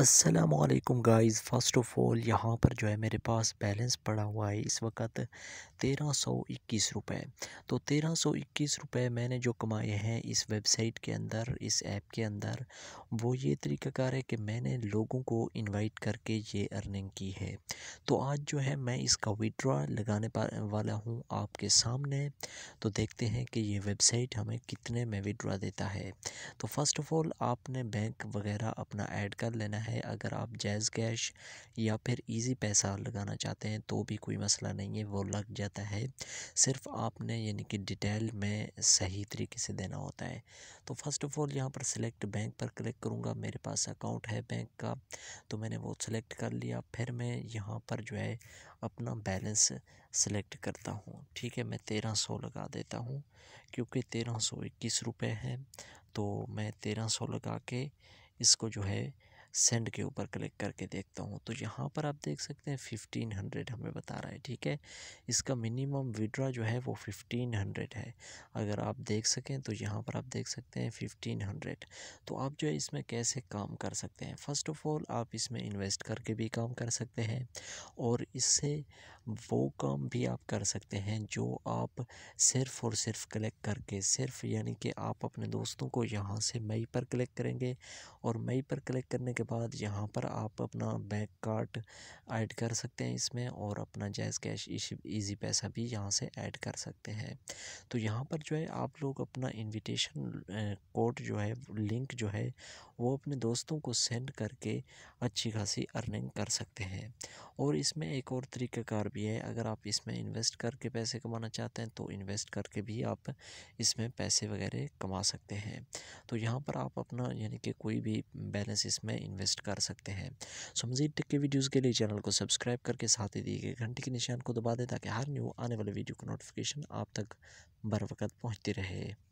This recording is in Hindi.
असलकम गाइस फ़र्स्ट ऑफ ऑल यहाँ पर जो है मेरे पास बैलेंस पड़ा हुआ है इस वक्त तेरह सौ इक्कीस रुपये तो तेरह सौ इक्कीस रुपये मैंने जो कमाए हैं इस वेबसाइट के अंदर इस ऐप के अंदर वो ये तरीक़ाकार है कि मैंने लोगों को इनवाइट करके ये अर्निंग की है तो आज जो है मैं इसका विड्रा लगाने वाला हूँ आपके सामने तो देखते हैं कि ये वेबसाइट हमें कितने में विड्रा देता है तो फ़र्स्ट ऑफ़ ऑल आपने बैंक वगैरह अपना ऐड कर लेना है है अगर आप जैज़ कैश या फिर इजी पैसा लगाना चाहते हैं तो भी कोई मसला नहीं है वो लग जाता है सिर्फ आपने यानी कि डिटेल में सही तरीके से देना होता है तो फ़र्स्ट ऑफ़ ऑल यहाँ पर सिलेक्ट बैंक पर क्लिक करूँगा मेरे पास अकाउंट है बैंक का तो मैंने वो सिलेक्ट कर लिया फिर मैं यहाँ पर जो है अपना बैलेंस सेलेक्ट करता हूँ ठीक है मैं तेरह सौ लगा देता हूँ क्योंकि तेरह सौ इक्कीस रुपये है तो मैं तेरह सौ लगा के इसको जो है सेंड के ऊपर क्लिक करके देखता हूँ तो यहाँ पर आप देख सकते हैं फिफ्टीन हंड्रेड हमें बता रहा है ठीक है इसका मिनिमम विड्रा जो है वो फिफ्टीन हंड्रेड है अगर आप देख सकें तो यहाँ पर आप देख सकते हैं फिफ्टीन हंड्रेड तो आप जो है इसमें कैसे काम कर सकते हैं फ़र्स्ट ऑफ़ ऑल आप इसमें इन्वेस्ट करके भी काम कर सकते हैं और इससे वो काम भी आप कर सकते हैं जो आप सिर्फ़ और सिर्फ क्लिक करके सिर्फ यानी कि आप अपने दोस्तों को यहाँ से मई पर क्लिक करेंगे और मई पर क्लिक करने के बाद यहाँ पर आप अपना बैंक कार्ड ऐड कर सकते हैं इसमें और अपना जैज़ कैश इजी पैसा भी यहाँ से ऐड कर सकते हैं तो यहाँ पर जो है आप लोग अपना इनविटेशन कोड जो है लिंक जो है वो अपने दोस्तों को सेंड करके अच्छी खासी अर्निंग कर सकते हैं और इसमें एक और तरीक़ाकार भी है अगर आप इसमें इन्वेस्ट करके पैसे कमाना चाहते हैं तो इन्वेस्ट करके भी आप इसमें पैसे वगैरह कमा सकते हैं तो यहाँ पर आप अपना यानी कि कोई भी बैलेंस इसमें इन्वेस्ट कर सकते हैं सो मज़ीद टेक के वीडियोज़ के लिए चैनल को सब्सक्राइब करके साथ ही दिए गए घंटे के निशान को दबा दें ताकि हर न्यू आने वाले वीडियो का नोटिफिकेशन आप तक बर वक्त पहुँचती रहे